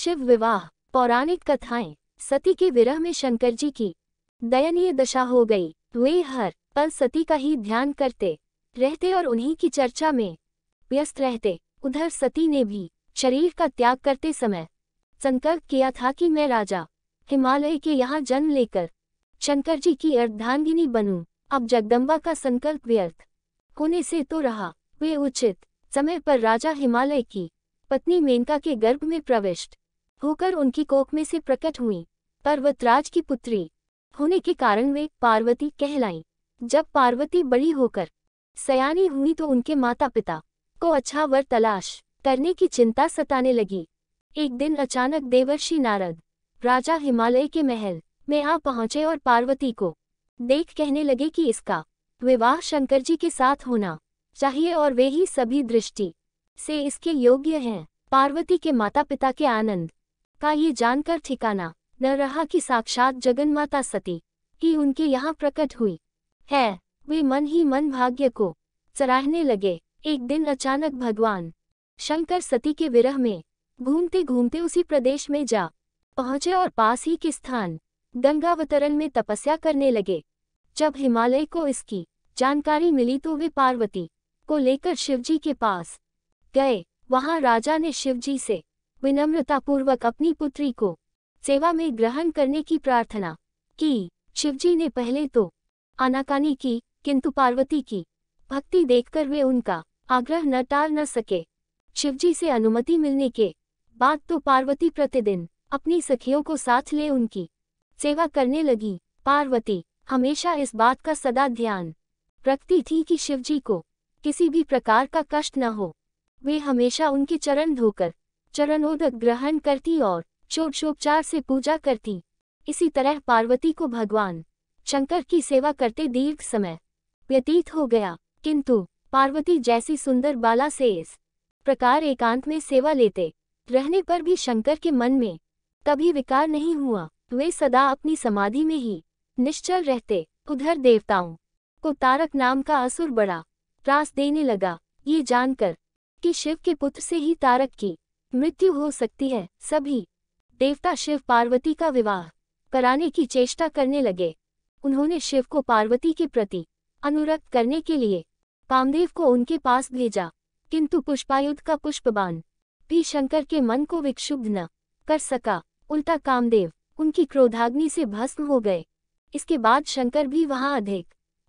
शिव विवाह पौराणिक कथाएं सती के विरह में शंकर जी की दयनीय दशा हो गई वे हर पल सती का ही ध्यान करते रहते और उन्हीं की चर्चा में व्यस्त रहते उधर सती ने भी शरीर का त्याग करते समय संकल्प किया था कि मैं राजा हिमालय के यहाँ जन्म लेकर शंकर जी की अर्धांगिनी बनूं अब जगदम्बा का संकल्प व्यर्थ होने से तो रहा वे उचित समय पर राजा हिमालय की पत्नी मेनका के गर्भ में प्रविष्ट होकर उनकी कोख में से प्रकट हुई पर्वतराज की पुत्री होने के कारण वे पार्वती कहलाई जब पार्वती बड़ी होकर सयानी हुई तो उनके माता पिता को अच्छा वर तलाश करने की चिंता सताने लगी एक दिन अचानक देवर्षि नारद राजा हिमालय के महल में आ पहुंचे और पार्वती को देख कहने लगे कि इसका विवाह शंकर जी के साथ होना चाहिए और वे ही सभी दृष्टि से इसके योग्य हैं पार्वती के माता पिता के आनंद का ये जानकर ठिकाना न रहा कि साक्षात जगन माता सती ही उनके यहाँ प्रकट हुई है वे मन ही मन भाग्य को सराहने लगे एक दिन अचानक भगवान शंकर सती के विरह में घूमते घूमते उसी प्रदेश में जा पहुंचे और पास ही के स्थान गंगावतरण में तपस्या करने लगे जब हिमालय को इसकी जानकारी मिली तो वे पार्वती को लेकर शिवजी के पास गए वहां राजा ने शिवजी से विनम्रतापूर्वक अपनी पुत्री को सेवा में ग्रहण करने की प्रार्थना की शिवजी ने पहले तो आनाकानी की किंतु पार्वती की भक्ति देखकर वे उनका आग्रह न टाल न सके शिवजी से अनुमति मिलने के बाद तो पार्वती प्रतिदिन अपनी सखियों को साथ ले उनकी सेवा करने लगी पार्वती हमेशा इस बात का सदा ध्यान रखती थी कि शिवजी को किसी भी प्रकार का कष्ट न हो वे हमेशा उनके चरण धोकर चरणोदक ग्रहण करती और चोटशोपचार से पूजा करती इसी तरह पार्वती को भगवान शंकर की सेवा करते दीर्घ समय व्यतीत हो गया किंतु पार्वती जैसी सुंदर बाला से इस प्रकार एकांत में सेवा लेते रहने पर भी शंकर के मन में कभी विकार नहीं हुआ वे सदा अपनी समाधि में ही निश्चल रहते उधर देवताओं को तारक नाम का असुर बड़ा त्रास देने लगा ये जानकर कि शिव के पुत्र से ही तारक की मृत्यु हो सकती है सभी देवता शिव पार्वती का विवाह कराने की चेष्टा करने लगे उन्होंने शिव को पार्वती के प्रति अनुरक्त करने के लिए कामदेव को उनके पास भेजा किंतु पुष्पायुध का पुष्पबान भी शंकर के मन को विक्षुब्ध न कर सका उल्टा कामदेव उनकी क्रोधाग्नि से भस्म हो गए इसके बाद शंकर भी वहां अधिक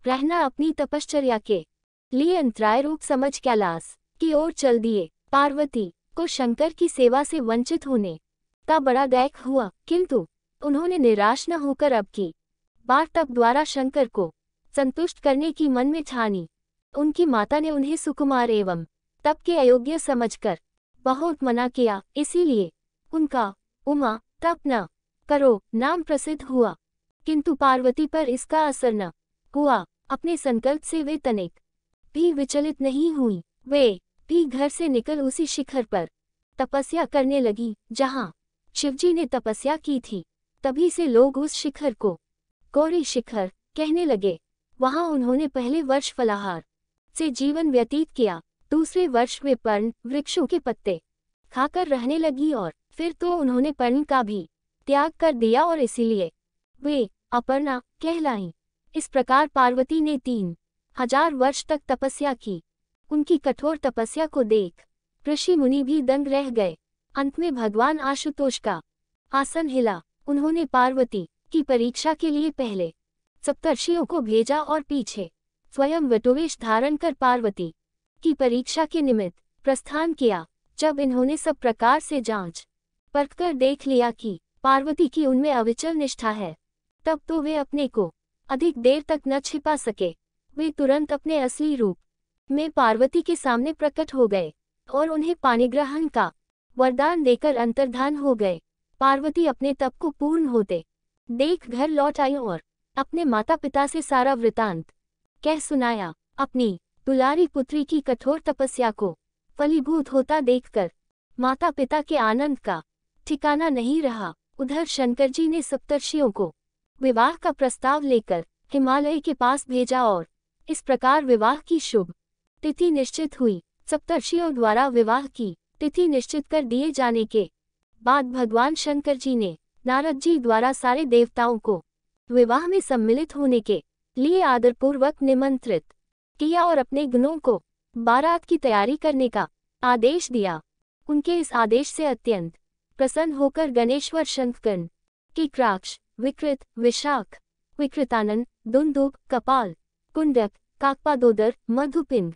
रहना अपनी तपश्चर्या के लिए अंतराय रूप समझ कैलाश की ओर चल दिए पार्वती को शंकर की सेवा से वंचित होने का बड़ा गायक हुआ किंतु उन्होंने निराश न होकर अब की बार तप द्वारा शंकर को संतुष्ट करने की मन में ठानी उनकी माता ने उन्हें सुकुमार एवं तप के अयोग्य समझकर बहुत मना किया इसीलिए उनका उमा तप न करो नाम प्रसिद्ध हुआ किंतु पार्वती पर इसका असर न हुआ अपने संकल्प से वे तनिक भी विचलित नहीं हुई वे भी घर से निकल उसी शिखर पर तपस्या करने लगी जहां शिवजी ने तपस्या की थी तभी से लोग उस शिखर को गौरी शिखर कहने लगे वहां उन्होंने पहले वर्ष फलाहार से जीवन व्यतीत किया दूसरे वर्ष वे पर्ण वृक्षों के पत्ते खाकर रहने लगी और फिर तो उन्होंने पर्ण का भी त्याग कर दिया और इसीलिए वे अपर्णा कहलाई इस प्रकार पार्वती ने तीन हजार वर्ष तक तपस्या की उनकी कठोर तपस्या को देख ऋषि मुनि भी दंग रह गए अंत में भगवान आशुतोष का आसन हिला उन्होंने पार्वती की परीक्षा के लिए पहले सप्तर्षियों को भेजा और पीछे स्वयं वटोवेश धारण कर पार्वती की परीक्षा के निमित्त प्रस्थान किया जब इन्होंने सब प्रकार से जांच परखकर देख लिया कि पार्वती की उनमें अविचल निष्ठा है तब तो वे अपने को अधिक देर तक न छिपा सके वे तुरंत अपने असली रूप में पार्वती के सामने प्रकट हो गए और उन्हें पानीग्रहण का वरदान देकर अंतर्धान हो गए पार्वती अपने तप को पूर्ण होते देख घर लौट आई और अपने माता पिता से सारा वृतांत कह सुनाया अपनी दुलारी पुत्री की कठोर तपस्या को फलीभूत होता देखकर माता पिता के आनंद का ठिकाना नहीं रहा उधर शंकर जी ने सप्तर्षियों को विवाह का प्रस्ताव लेकर हिमालय के पास भेजा और इस प्रकार विवाह की शुभ तिथि निश्चित हुई सप्तर्षियों द्वारा विवाह की तिथि निश्चित कर दिए जाने के बाद भगवान शंकर जी ने नारद जी द्वारा सारे देवताओं को विवाह में सम्मिलित होने के लिए आदरपूर्वक निमंत्रित किया और अपने गुणों को बारात की तैयारी करने का आदेश दिया उनके इस आदेश से अत्यंत प्रसन्न होकर गणेश्वर शंखकर्ण किक्राक्ष विकृत विशाख विकृतानंद दुंदुभ कपाल कुंडक काकपादोदर मधुपिंग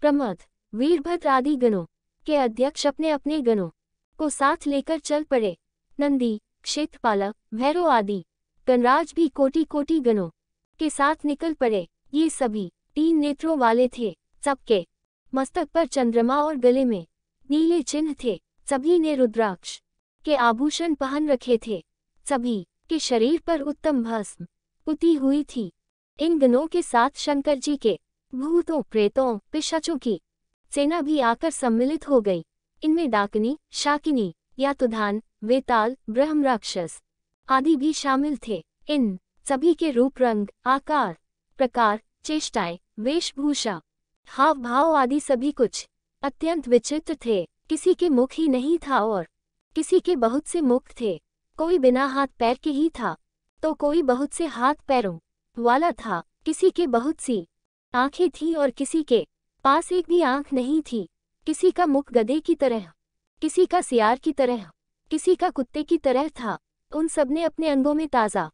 प्रमथ वीरभद्र आदि गणों के अध्यक्ष अपने अपने गणों को साथ लेकर चल पड़े नंदी क्षेत्रपालक भैरव आदि गणराज भी कोटि कोटि गणों के साथ निकल पड़े ये सभी तीन नेत्रों वाले थे सबके मस्तक पर चंद्रमा और गले में नीले चिन्ह थे सभी ने रुद्राक्ष के आभूषण पहन रखे थे सभी के शरीर पर उत्तम भस्म उती हुई थी इन गणों के साथ शंकर जी के भूतों प्रेतों पिशाचों की सेना भी आकर सम्मिलित हो गई इनमें डाकनी शाकिनी यातुधान वेताल ब्रह्म राक्षस आदि भी शामिल थे इन सभी के रूप रंग आकार प्रकार चेष्टाएं वेशभूषा हाव भाव आदि सभी कुछ अत्यंत विचित्र थे किसी के मुख ही नहीं था और किसी के बहुत से मुख थे कोई बिना हाथ पैर के ही था तो कोई बहुत से हाथ पैरों वाला था किसी के बहुत सी आंखें थीं और किसी के पास एक भी आंख नहीं थी किसी का मुख गधे की तरह किसी का सियार की तरह किसी का कुत्ते की तरह था उन सबने अपने अंगों में ताज़ा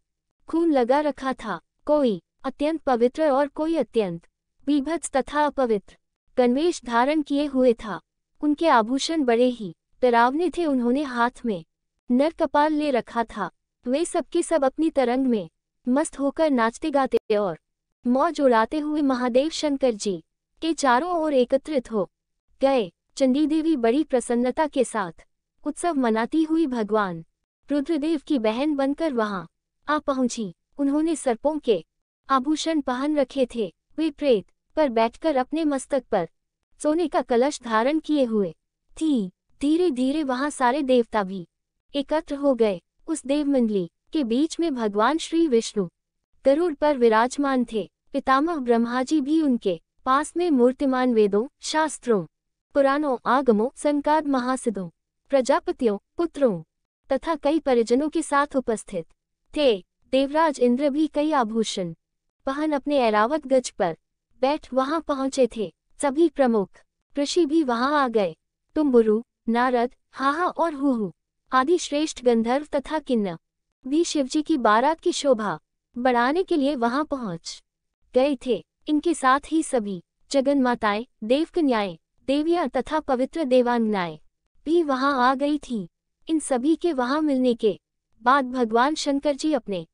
खून लगा रखा था कोई अत्यंत पवित्र और कोई अत्यंत बीभत्स तथा अपवित्र गणवेश धारण किए हुए था उनके आभूषण बड़े ही डरावने थे उन्होंने हाथ में नर कपाल ले रखा था वे सबके सब अपनी तरंग में मस्त होकर नाचते गाते और मौज उड़ाते हुए महादेव शंकर जी के चारों ओर एकत्रित हो गए चंडी देवी बड़ी प्रसन्नता के साथ उत्सव मनाती हुई भगवान रुद्रदेव की बहन बनकर वहां आ पहुंची उन्होंने सर्पों के आभूषण पहन रखे थे वे प्रेत पर बैठकर अपने मस्तक पर सोने का कलश धारण किए हुए थी धीरे धीरे वहां सारे देवता भी एकत्र हो गए उस देवमंडली के बीच में भगवान श्री विष्णु गरुड़ पर विराजमान थे पितामह ब्रह्माजी भी उनके पास में मूर्तिमान वेदों शास्त्रों पुराणों आगमों संकाद महासिदों प्रजापतियों पुत्रों तथा कई परिजनों के साथ उपस्थित थे देवराज इंद्र भी कई आभूषण पहन अपने ऐरावत गज पर बैठ वहां पहुंचे थे सभी प्रमुख ऋषि भी वहां आ गए तुम्बुरु नारद हाहा और हु आदि श्रेष्ठ गंधर्व तथा किन्न भी शिवजी की बारात की शोभा बढ़ाने के लिए वहां पहुंच गए थे इनके साथ ही सभी जगन माताएं देव कन्याए देवियां तथा पवित्र देवांगनाएं भी वहां आ गई थीं इन सभी के वहां मिलने के बाद भगवान शंकर जी अपने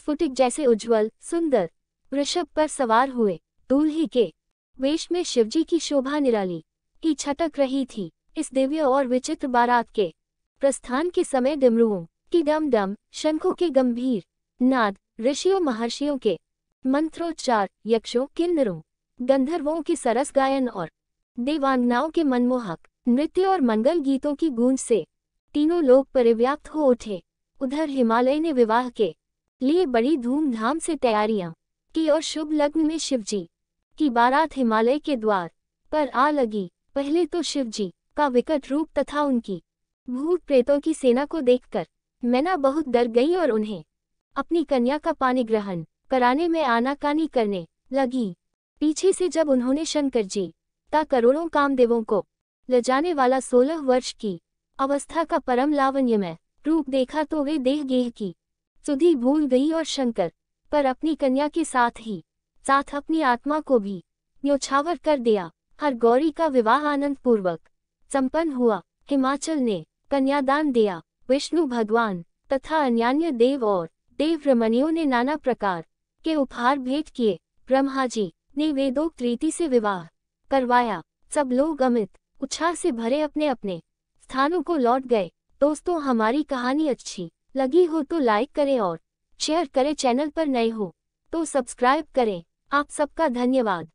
स्फुटिक जैसे उज्जवल सुंदर वृषभ पर सवार हुए दूल्हे के वेश में शिवजी की शोभा निराली ही छटक रही थी इस दिव्य और विचित्र बारात के प्रस्थान के समय डमरुओं की डम डम शंखों के गंभीर नाद ऋषियों महर्षियों के मंत्रोच्चार यक्षों किन्नरों गंधर्वों की सरस गायन और देवांगनाओं के मनमोहक नृत्य और मंगल गीतों की गूंज से तीनों लोग परिव्याप्त हो उठे उधर हिमालय ने विवाह के लिए बड़ी धूमधाम से तैयारियां की और शुभ लग्न में शिवजी की बारात हिमालय के द्वार पर आ लगी पहले तो शिवजी का विकट रूप तथा उनकी भूत प्रेतों की सेना को देखकर मैना बहुत डर गई और उन्हें अपनी कन्या का पानी ग्रहण कराने में आनाकानी करने लगी पीछे से जब उन्होंने शंकर जी ता करोड़ों कामदेवों को ले जाने वाला सोलह वर्ष की अवस्था का परम लावण्यमय रूप देखा तो वे देह गेह की सुधी भूल गई और शंकर पर अपनी कन्या के साथ ही साथ अपनी आत्मा को भी न्योछावर कर दिया हर गौरी का विवाह आनंद पूर्वक संपन्न हुआ हिमाचल ने कन्यादान दिया विष्णु भगवान तथा अन्यान्य देव और देव रमणियों ने नाना प्रकार के उपहार भेंट किए ब्रह्मा जी ने वेदोक्त रीति से विवाह करवाया सब लोग अमित उत्साह से भरे अपने अपने स्थानों को लौट गए दोस्तों हमारी कहानी अच्छी लगी हो तो लाइक करें और शेयर करें चैनल पर नए हो तो सब्सक्राइब करें आप सबका धन्यवाद